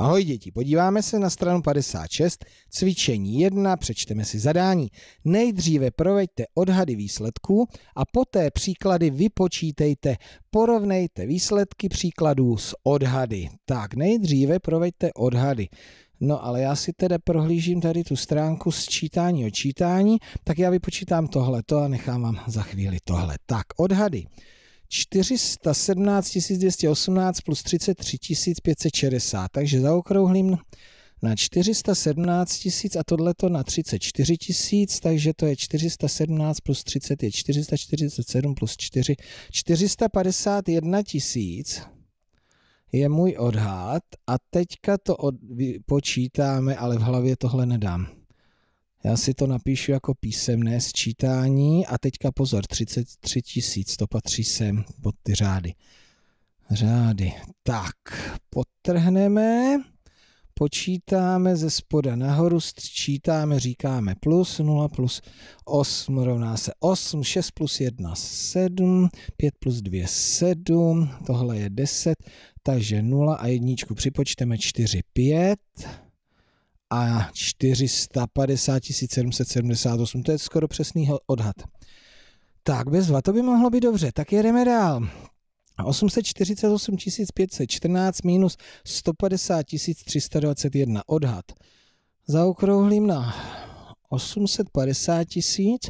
Ahoj děti, podíváme se na stranu 56, cvičení 1, přečteme si zadání. Nejdříve proveďte odhady výsledků a poté příklady vypočítejte. Porovnejte výsledky příkladů s odhady. Tak, nejdříve proveďte odhady. No ale já si teda prohlížím tady tu stránku sčítání očítání, tak já vypočítám tohleto a nechám vám za chvíli tohle. Tak, odhady. 417 218 plus 33 560, takže zaokrouhlím na 417 tisíc a tohleto na 34 tisíc, takže to je 417 plus 30 je 447 plus 4, 451 tisíc je můj odhad a teďka to od, počítáme, ale v hlavě tohle nedám. Já si to napíšu jako písemné sčítání a teďka pozor, 33 tisíc, to patří sem pod ty řády. Řády. Tak, potrhneme, počítáme ze spoda nahoru, sčítáme, říkáme plus, 0 plus 8 rovná se 8, 6 plus 1 7, 5 plus 2 7, tohle je 10, takže 0 a jedničku připočteme 4, 5, a 450 778, to je skoro přesný odhad. Tak bez dva, to by mohlo být dobře, tak jedeme dál. 848 514 minus 150 321 odhad. Zaokrouhlím na 850 tisíc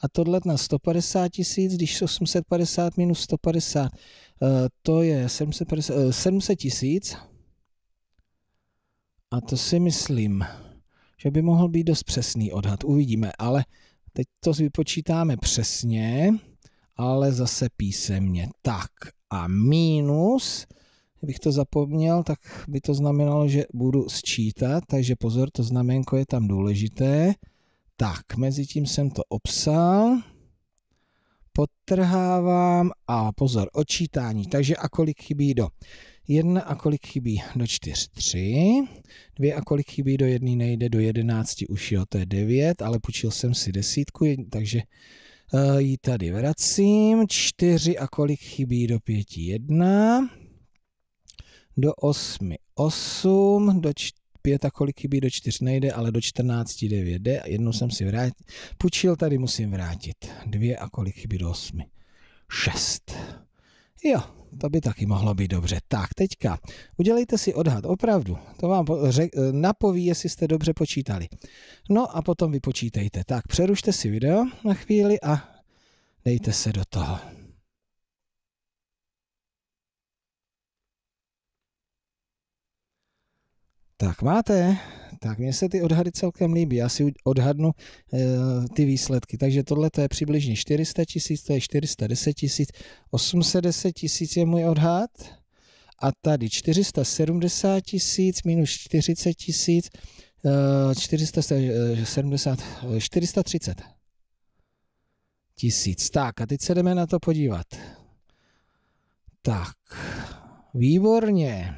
a tohle na 150 tisíc, když 850 minus 150, eh, to je 750, 700 000. A to si myslím, že by mohl být dost přesný odhad. Uvidíme, ale teď to vypočítáme přesně, ale zase písemně. Tak a mínus. kdybych to zapomněl, tak by to znamenalo, že budu sčítat, takže pozor, to znamenko je tam důležité. Tak, mezi tím jsem to obsal, podtrhávám a pozor, odčítání, takže a kolik chybí do Jedna a kolik chybí? Do čtyř tři. Dvě a kolik chybí? Do jedné nejde, do jedenácti už jo, to je devět, ale půjčil jsem si desítku, takže eh, ji tady vracím. Čtyři a kolik chybí? Do pěti jedna. Do osmi osm, do pět 5 a kolik chybí do 4 nejde, ale do 14 9 jde. Jednou jsem si vrátil, půjčil, tady musím vrátit. 2 a kolik chybí do 8. 6. Jo, to by taky mohlo být dobře. Tak, teďka, udělejte si odhad, opravdu. To vám napoví, jestli jste dobře počítali. No a potom vypočítejte. Tak, přerušte si video na chvíli a dejte se do toho. Tak máte tak mně se ty odhady celkem líbí, já si odhadnu e, ty výsledky. Takže tohle to je přibližně 400 tisíc, to je 410 tisíc, 810 tisíc je můj odhad. A tady 470 tisíc minus 40 tisíc, e, 470, 430 tisíc. Tak a teď se jdeme na to podívat. Tak, výborně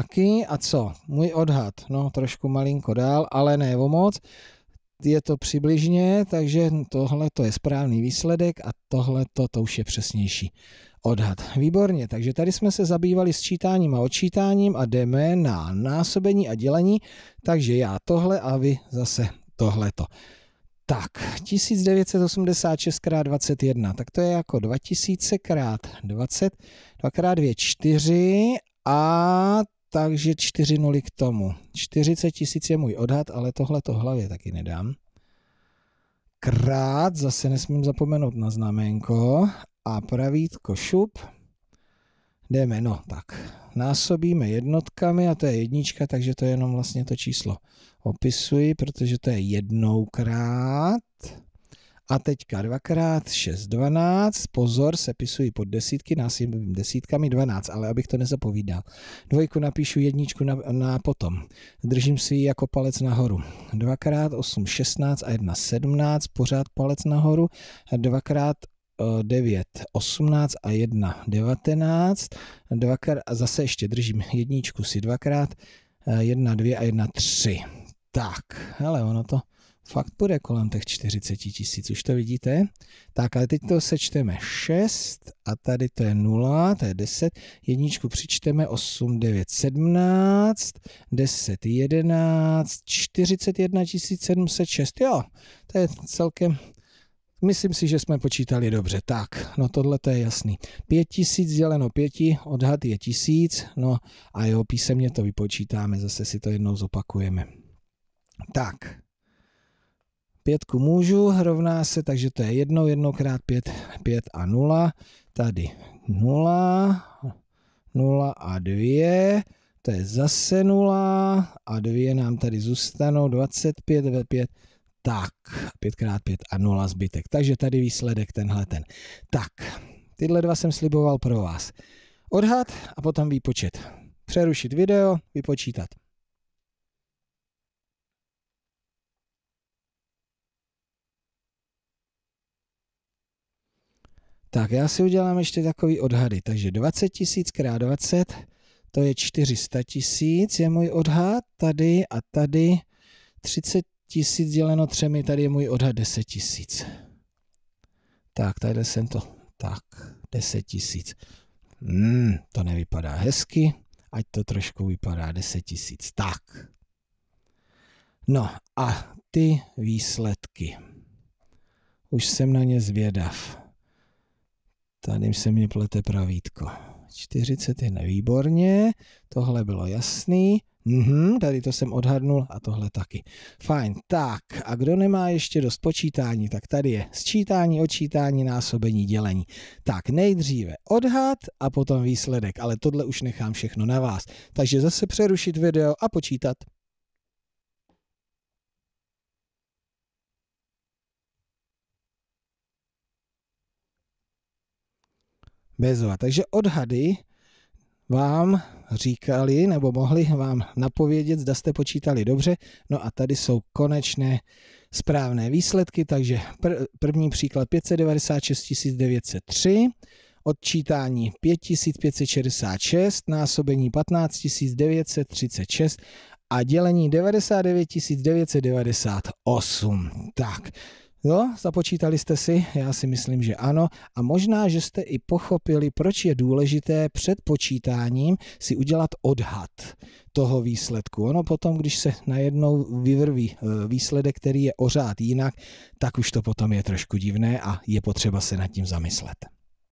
taky. A co? Můj odhad, no trošku malinko dál, ale ne o moc. Je to přibližně, takže tohle to je správný výsledek a tohle to už je přesnější odhad. Výborně, takže tady jsme se zabývali sčítáním a odčítáním a jdeme na násobení a dělení, takže já tohle a vy zase tohleto. Tak, 1986 x 21, tak to je jako 2000 x 20, 2 x 2 4 a takže čtyři nuly k tomu. 40 tisíc je můj odhad, ale tohle to hlavě taky nedám. Krát, zase nesmím zapomenout na znaménko a pravítko šup. Jdeme, no tak. Násobíme jednotkami a to je jednička, takže to je jenom vlastně to číslo opisuji, protože to je jednou krát. A teďka dvakrát 6, 12. Pozor, sepisuji pod desítky, nás je desítkami 12, ale abych to nezapovídal. Dvojku napíšu, jedničku na, na potom. Držím si ji jako palec nahoru. Dvakrát 8, 16 a 1, 17. Pořád palec nahoru. 2 x 9, 18 a 1, 19. Dvakrát, a zase ještě držím jedničku si dvakrát, 1, eh, 2 a 1, 3. Tak, hele, ono to fakt bude kolem těch 40 tisíc, už to vidíte. Tak, ale teď to sečteme 6 a tady to je 0, to je 10, jedničku přičteme 8, 9, 17, 10, 11, 41 706, jo, to je celkem, myslím si, že jsme počítali dobře. Tak, no tohle to je jasný. tisíc děleno 5, odhad je tisíc, no a jo, písemně to vypočítáme, zase si to jednou zopakujeme. Tak, pětku můžu, rovná se, takže to je jednou, jednou krát pět, pět a nula, tady nula, nula a dvě, to je zase nula a dvě nám tady zůstanou, 25 ve pět tak, pět krát pět a nula zbytek. Takže tady výsledek tenhle ten. Tak, tyhle dva jsem sliboval pro vás. Odhad a potom výpočet. Přerušit video, vypočítat. Tak já si udělám ještě takový odhady. Takže 20 tisíc krát 20, to je 400 tisíc, je můj odhad tady a tady. 30 tisíc děleno třemi, tady je můj odhad 10 tisíc. Tak, tady jsem to. Tak, 10 tisíc. Hmm, to nevypadá hezky, ať to trošku vypadá 10 tisíc. Tak. No a ty výsledky. Už jsem na ně zvědav. Tady se mě plete pravítko. 41, výborně, tohle bylo jasný. Mhm, tady to jsem odhadnul a tohle taky. Fajn, tak a kdo nemá ještě dost počítání, tak tady je sčítání, odčítání, násobení, dělení. Tak nejdříve odhad a potom výsledek, ale tohle už nechám všechno na vás. Takže zase přerušit video a počítat. Bezva. Takže odhady vám říkali nebo mohli vám napovědět, zda jste počítali dobře. No a tady jsou konečné správné výsledky, takže pr- první příklad 596 903, odčítání 5566, násobení 15936 a dělení 99 998. Tak, Jo, započítali jste si? Já si myslím, že ano. A možná, že jste i pochopili, proč je důležité před počítáním si udělat odhad toho výsledku. Ono potom, když se najednou vyvrví eh, výsledek, který je ořád jinak, tak už to potom je trošku divné a je potřeba se nad tím zamyslet.